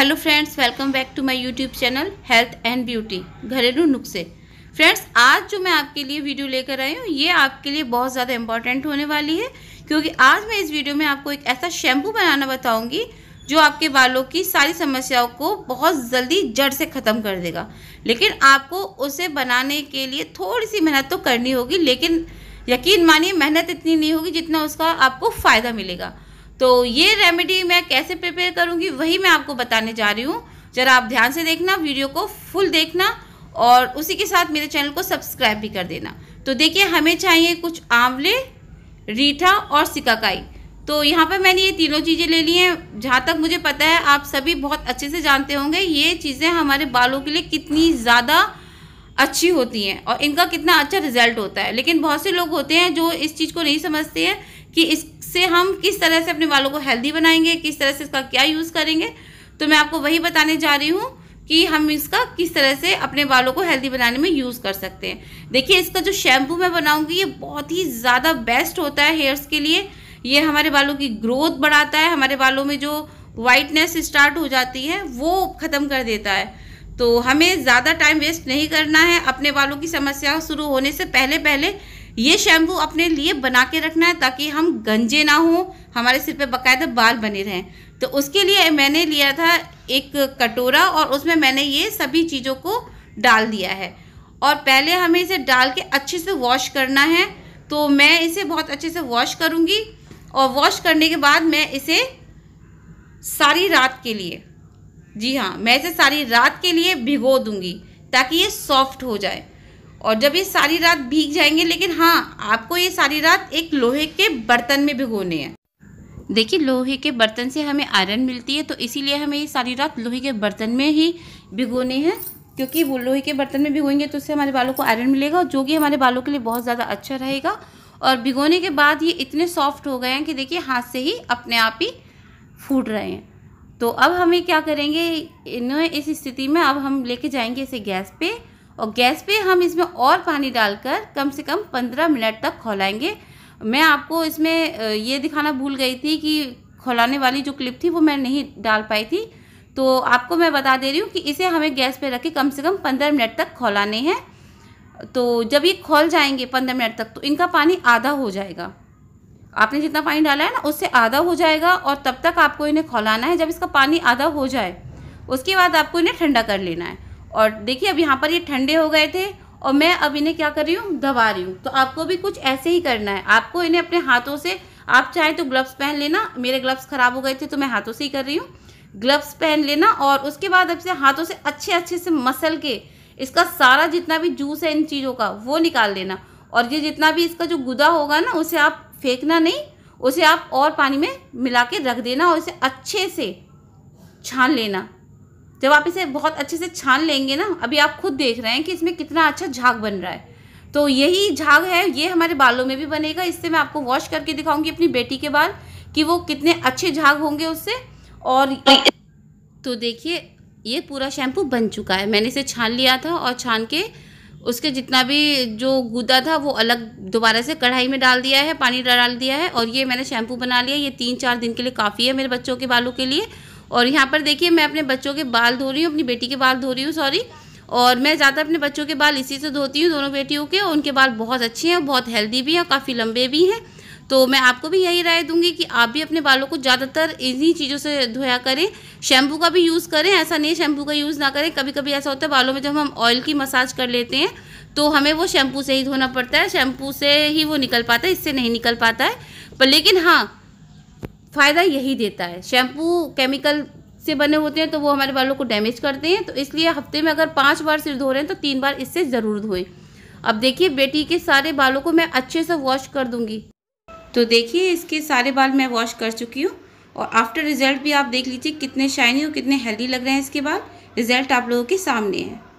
hello friends welcome back to my YouTube channel health and beauty घरेलू नुस्खे friends आज जो मैं आपके लिए वीडियो लेकर आई हूँ ये आपके लिए बहुत ज़्यादा इंपॉर्टेंट होने वाली है क्योंकि आज मैं इस वीडियो में आपको एक ऐसा शैम्पू बनाना बताऊँगी जो आपके बालों की सारी समस्याओं को बहुत जल्दी जड़ से ख़त्म कर देगा लेकिन आपको उसे बनाने के लिए थोड़ी सी मेहनत तो करनी होगी लेकिन यकीन मानिए मेहनत इतनी नहीं होगी जितना उसका आपको फ़ायदा मिलेगा तो ये रेमेडी मैं कैसे प्रिपेयर करूँगी वही मैं आपको बताने जा रही हूँ ज़रा आप ध्यान से देखना वीडियो को फुल देखना और उसी के साथ मेरे चैनल को सब्सक्राइब भी कर देना तो देखिए हमें चाहिए कुछ आंवले रीठा और सिकाकाई तो यहाँ पर मैंने ये तीनों चीज़ें ले ली हैं जहाँ तक मुझे पता है आप सभी बहुत अच्छे से जानते होंगे ये चीज़ें हमारे बालों के लिए कितनी ज़्यादा अच्छी होती हैं और इनका कितना अच्छा रिजल्ट होता है लेकिन बहुत से लोग होते हैं जो इस चीज़ को नहीं समझते हैं कि इससे हम किस तरह से अपने बालों को हेल्दी बनाएंगे किस तरह से इसका क्या यूज़ करेंगे तो मैं आपको वही बताने जा रही हूँ कि हम इसका किस तरह से अपने बालों को हेल्दी बनाने में यूज़ कर सकते हैं देखिए इसका जो शैम्पू मैं बनाऊँगी ये बहुत ही ज़्यादा बेस्ट होता है हेयर्स के लिए ये हमारे बालों की ग्रोथ बढ़ाता है हमारे बालों में जो वाइटनेस स्टार्ट हो जाती है वो ख़त्म कर देता है तो हमें ज़्यादा टाइम वेस्ट नहीं करना है अपने बालों की समस्या शुरू होने से पहले पहले ये शैम्पू अपने लिए बना के रखना है ताकि हम गंजे ना हों हमारे सिर पे बकायदा बाल बने रहें तो उसके लिए मैंने लिया था एक कटोरा और उसमें मैंने ये सभी चीज़ों को डाल दिया है और पहले हमें इसे डाल के अच्छे से वॉश करना है तो मैं इसे बहुत अच्छे से वॉश करूँगी और वॉश करने के बाद मैं इसे सारी रात के लिए जी हाँ मैं इसे सारी रात के लिए भिगो दूँगी ताकि ये सॉफ्ट हो जाए और जब ये सारी रात भीग जाएंगे लेकिन हाँ आपको ये सारी रात एक लोहे के बर्तन में भिगोने हैं देखिए लोहे के बर्तन से हमें आयरन मिलती है तो इसीलिए हमें ये सारी रात लोहे के बर्तन में ही भिगोने हैं क्योंकि वो लोहे के बर्तन में भिगोएंगे तो उससे हमारे बालों को आयरन मिलेगा जो कि हमारे बालों के लिए बहुत ज़्यादा अच्छा रहेगा और भिगोने के बाद ये इतने सॉफ्ट हो गए हैं कि देखिए हाथ से ही अपने आप ही फूट रहे हैं तो अब हमें क्या करेंगे इन्हें इस स्थिति में अब हम लेके जाएंगे इसे गैस पर और गैस पे हम इसमें और पानी डालकर कम से कम पंद्रह मिनट तक खोलाएंगे मैं आपको इसमें ये दिखाना भूल गई थी कि खोलाने वाली जो क्लिप थी वो मैं नहीं डाल पाई थी तो आपको मैं बता दे रही हूँ कि इसे हमें गैस पे रख के कम से कम पंद्रह मिनट तक खोलाने हैं तो जब ये खोल जाएंगे पंद्रह मिनट तक तो इनका पानी आधा हो जाएगा आपने जितना पानी डाला है ना उससे आधा हो जाएगा और तब तक आपको इन्हें खोलाना है जब इसका पानी आधा हो जाए उसके बाद आपको इन्हें ठंडा कर लेना है और देखिए अब यहाँ पर ये ठंडे हो गए थे और मैं अब इन्हें क्या कर रही हूँ दबा रही हूँ तो आपको भी कुछ ऐसे ही करना है आपको इन्हें अपने हाथों से आप चाहें तो ग्लव्स पहन लेना मेरे ग्लव्स ख़राब हो गए थे तो मैं हाथों से ही कर रही हूँ ग्लव्स पहन लेना और उसके बाद अब से हाथों से अच्छे अच्छे से मसल के इसका सारा जितना भी जूस है इन चीज़ों का वो निकाल लेना और ये जितना भी इसका जो गुदा होगा ना उसे आप फेंकना नहीं उसे आप और पानी में मिला के रख देना और इसे अच्छे से छान लेना जब आप इसे बहुत अच्छे से छान लेंगे ना अभी आप खुद देख रहे हैं कि इसमें कितना अच्छा झाग बन रहा है तो यही झाग है ये हमारे बालों में भी बनेगा इससे मैं आपको वॉश करके दिखाऊंगी अपनी बेटी के बाल कि वो कितने अच्छे झाग होंगे उससे और तो देखिए ये पूरा शैम्पू बन चुका है मैंने इसे छान लिया था और छान के उसके जितना भी जो गुदा था वो अलग दोबारा से कढ़ाई में डाल दिया है पानी डाल दिया है और ये मैंने शैम्पू बना लिया ये तीन चार दिन के लिए काफ़ी है मेरे बच्चों के बालों के लिए और यहाँ पर देखिए मैं अपने बच्चों के बाल धो रही हूँ अपनी बेटी के बाल धो रही हूँ सॉरी और मैं ज़्यादा अपने बच्चों के बाल इसी से धोती हूँ दोनों बेटियों के उनके बाल बहुत अच्छे हैं बहुत हेल्दी भी हैं काफ़ी लंबे भी हैं तो मैं आपको भी यही राय दूंगी कि आप भी अपने बालों को ज़्यादातर इन्हीं चीज़ों से धोया करें शैम्पू का भी यूज़ करें ऐसा नहीं शैम्पू का यूज़ ना करें कभी कभी ऐसा होता है बालों में जब हम ऑयल की मसाज कर लेते हैं तो हमें वो शैम्पू से ही धोना पड़ता है शैम्पू से ही वो निकल पाता है इससे नहीं निकल पाता है पर लेकिन हाँ फ़ायदा यही देता है शैम्पू केमिकल से बने होते हैं तो वो हमारे बालों को डैमेज करते हैं तो इसलिए हफ्ते में अगर पाँच बार सिर धो रहे हैं तो तीन बार इससे ज़रूर धोएं अब देखिए बेटी के सारे बालों को मैं अच्छे से वॉश कर दूँगी तो देखिए इसके सारे बाल मैं वॉश कर चुकी हूँ और आफ्टर रिज़ल्ट भी आप देख लीजिए कितने शाइनी और कितने हेल्दी लग रहे हैं इसके बाद रिज़ल्ट आप लोगों के सामने है